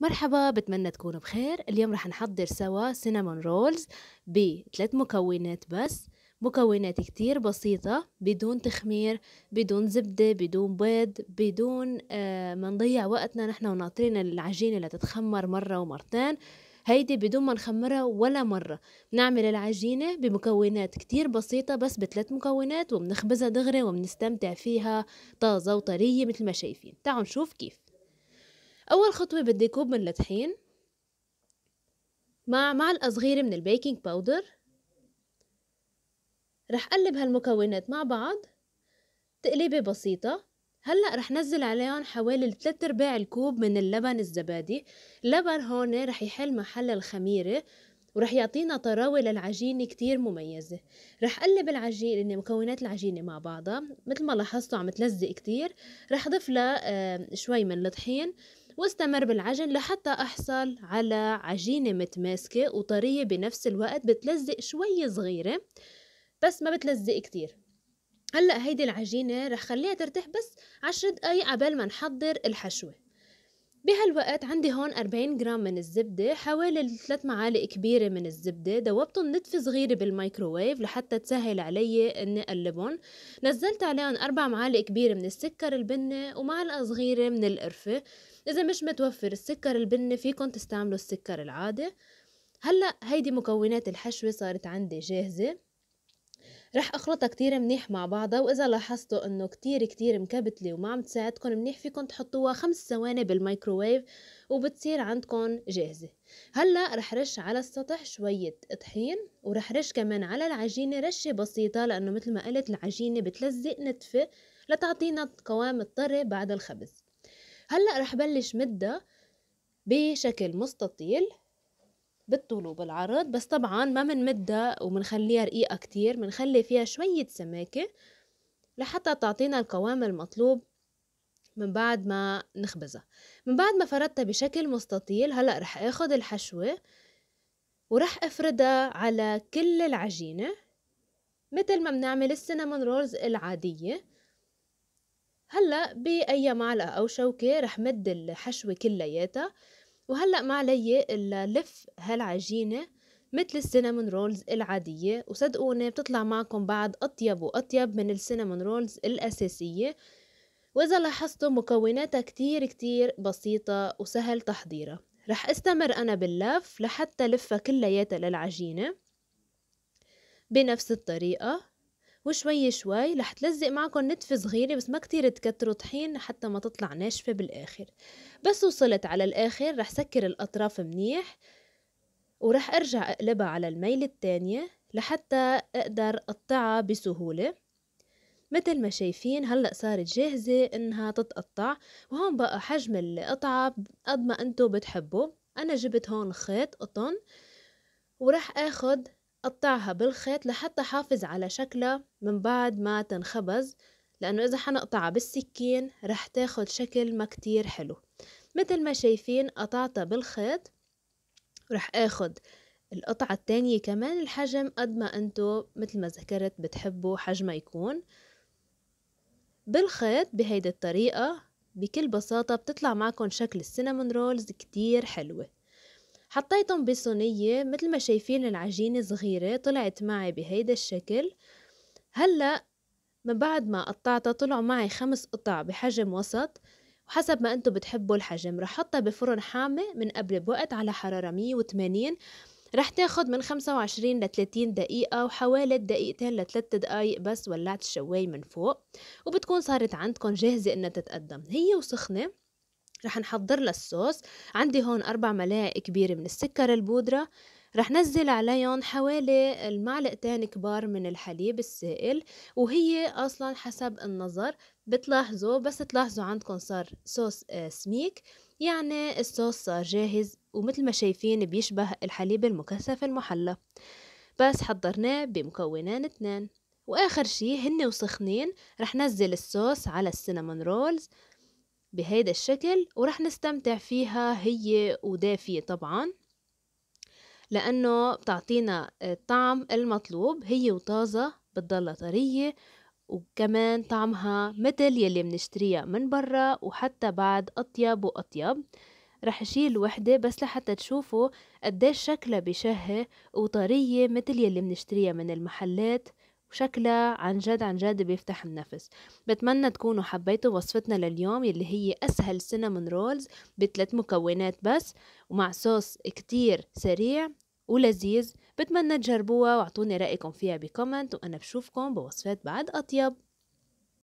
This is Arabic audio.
مرحبا بتمنى تكونوا بخير اليوم رح نحضر سوا سينامون رولز بثلاث مكونات بس مكونات كتير بسيطة بدون تخمير بدون زبدة بدون بيض بدون آه ما نضيع وقتنا نحن وناطرين العجينة لتتخمر مرة ومرتين هيدي بدون ما نخمرها ولا مرة بنعمل العجينة بمكونات كتير بسيطة بس بثلاث مكونات وبنخبزها دغري وبنستمتع فيها طازة وطرية مثل ما شايفين تعالوا نشوف كيف اول خطوه بدي كوب من الطحين مع معلقه صغيره من البيكنج باودر رح قلب هالمكونات مع بعض تقليبة بسيطة هلأ رح نزل عليهم حوالي 3 ارباع الكوب من اللبن الزبادي اللبن هون رح يحل محل الخميرة ورح يعطينا طراوة للعجينة كتير مميزة رح قلب العجينة يعني مكونات العجينة مع بعضها مثل ما لاحظتوا عم تلزق كتير رح ضيف لها آه، شوي من الطحين واستمر بالعجن لحتى أحصل على عجينة متماسكة وطرية بنفس الوقت بتلزق شوي صغيرة بس ما بتلزق كتير هلأ هيدي العجينة رح خليها ترتاح بس عشر دقايق عبال ما نحضر الحشوة بهالوقت عندي هون 40 جرام من الزبدة حوالي 3 معالق كبيرة من الزبدة دوبتهم نتفة صغيرة بالمايكروويف لحتى تسهل علي اني اقلبهم نزلت عليهم 4 معالق كبيرة من السكر البنة ومعلقة صغيرة من القرفة اذا مش متوفر السكر البني فيكن تستعملوا السكر العادي هلا هيدي مكونات الحشوه صارت عندي جاهزه رح اخلطها كتير منيح مع بعضها واذا لاحظتوا انه كتير كتير مكبتله وما عم تساعدكم منيح فيكم تحطوها خمس ثواني بالميكروويف وبتصير عندكم جاهزه هلا رح رش على السطح شويه طحين ورح رش كمان على العجينه رشه بسيطه لانه مثل ما قلت العجينه بتلزق نتفه لتعطينا قوام الطري بعد الخبز هلا رح بلش مدها بشكل مستطيل بالطول وبالعرض بس طبعا ما بنمدها وبنخليها رقيقة كتير بنخلي فيها شوية سماكة لحتى تعطينا القوام المطلوب من بعد ما نخبزها من بعد ما فردتها بشكل مستطيل هلا رح اخد الحشوة ورح افردها على كل العجينة مثل ما بنعمل السينامون رولز العادية هلا بأي معلقة أو شوكة رح مد الحشوة كلياتها وهلا ما علي إلا لف هالعجينة مثل السينامون رولز العادية وصدقوني بتطلع معكم بعد أطيب وأطيب من السينامون رولز الأساسية وإذا لاحظتوا مكوناتها كتير كتير بسيطة وسهل تحضيرها رح استمر أنا باللف لحتى لفها كلياتها للعجينة بنفس الطريقة وشوي شوي رح تلزق معكم نتفة صغيرة بس ما كتير تكتروا طحين حتى ما تطلع ناشفة بالآخر بس وصلت على الآخر رح سكر الأطراف منيح ورح أرجع أقلبها على الميل التانية لحتى أقدر أقطعها بسهولة مثل ما شايفين هلأ صارت جاهزة إنها تتقطع وهون بقى حجم القطعة قد ما أنتو بتحبوا أنا جبت هون خيط قطن ورح أخد قطعها بالخيط لحتى حافظ على شكلها من بعد ما تنخبز لأنه إذا حنقطعها بالسكين رح تاخد شكل ما كتير حلو مثل ما شايفين قطعتها بالخيط رح اخد القطعة التانية كمان الحجم قد ما انتو مثل ما ذكرت بتحبوا حجمها يكون بالخيط بهيدي الطريقة بكل بساطة بتطلع معكم شكل السينامون رولز كتير حلوة حطيتهم بصينية مثل ما شايفين العجينة صغيرة طلعت معي بهيدا الشكل هلأ من بعد ما قطعتها طلعوا معي خمس قطع بحجم وسط وحسب ما انتم بتحبوا الحجم رح حطها بفرن حامي من قبل بوقت على حرارة 180 رح تاخد من 25 ل 30 دقيقة وحوالي دقيقتين 3 دقايق بس ولعت الشواي من فوق وبتكون صارت عندكم جاهزة انها تتقدم هي وسخنة رح نحضر لها الصوص عندي هون أربع ملاعق كبيرة من السكر البودرة رح نزل عليهم حوالي المعلقتين كبار من الحليب السائل وهي أصلا حسب النظر بتلاحظوا بس تلاحظوا عندكم صار صوص آه، سميك يعني الصوص صار جاهز ومثل ما شايفين بيشبه الحليب المكثف المحلى بس حضرناه بمكونان اتنين واخر شي هن وسخنين رح نزل الصوص على السينامون رولز بهيدا الشكل ورح نستمتع فيها هي ودافية طبعا لأنه بتعطينا الطعم المطلوب هي وطازة بتضلها طرية وكمان طعمها مثل يلي منشتريها من برا وحتى بعد أطيب وأطيب رح أشيل وحدة بس لحتى تشوفوا قديش شكلها بشهي وطرية مثل يلي منشتريها من المحلات وشكلها عن جد عن جد بيفتح النفس بتمنى تكونوا حبيتوا وصفتنا لليوم يلي هي أسهل سينامون رولز بثلاث مكونات بس ومع صوص كتير سريع ولذيذ بتمنى تجربوها واعطوني رأيكم فيها بكومنت وأنا بشوفكم بوصفات بعد أطيب